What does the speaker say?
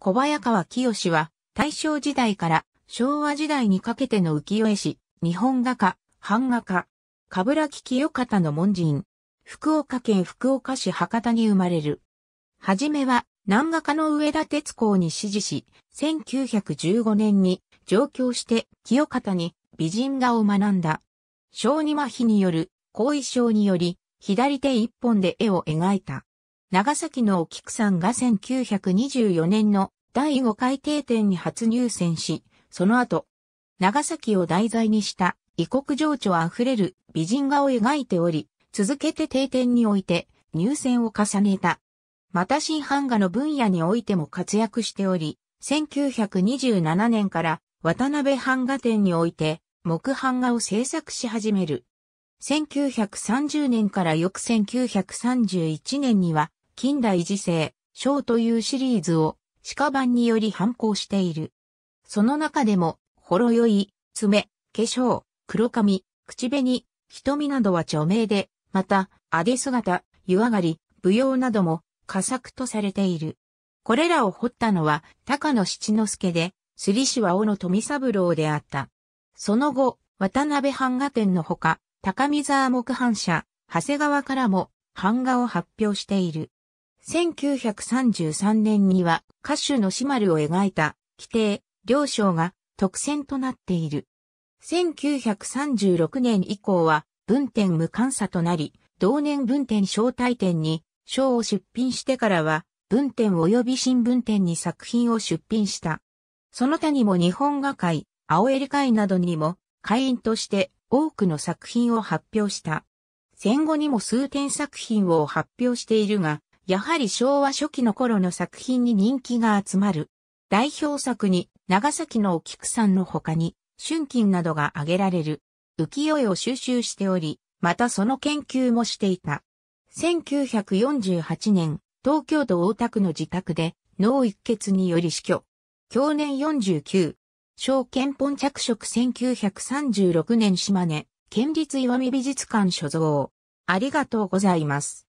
小早川清は大正時代から昭和時代にかけての浮世絵師、日本画家、版画家、かぶらき清方の門人、福岡県福岡市博多に生まれる。はじめは南画家の上田哲公に指示し、1915年に上京して清方に美人画を学んだ。小児麻痺による後遺症により、左手一本で絵を描いた。長崎の沖久さんが1924年の第5回定点に初入選し、その後、長崎を題材にした異国情緒あふれる美人画を描いており、続けて定点において入選を重ねた。また新版画の分野においても活躍しており、1927年から渡辺版画展において木版画を制作し始める。1930年から翌1931年には近代時世、章というシリーズを、鹿版により反抗している。その中でも、ほろ酔い、爪、化粧、黒髪、口紅、瞳などは著名で、また、あで姿、湯上がり、舞踊なども、佳作とされている。これらを彫ったのは、高野七之助で、すり師は尾野富三郎であった。その後、渡辺版画展のほか、高見沢木版社、長谷川からも版画を発表している。1933年には歌手のシマルを描いた規定、両章が特選となっている。1936年以降は文典無観査となり、同年文典招待展に賞を出品してからは文典及び新聞典に作品を出品した。その他にも日本画界、青エリ会などにも会員として多くの作品を発表した。戦後にも数点作品を発表しているが、やはり昭和初期の頃の作品に人気が集まる。代表作に長崎のお菊さんの他に春金などが挙げられる浮世絵を収集しており、またその研究もしていた。1948年、東京都大田区の自宅で脳一血により死去。去年49、小憲本着色1936年島根、県立岩見美術館所蔵。ありがとうございます。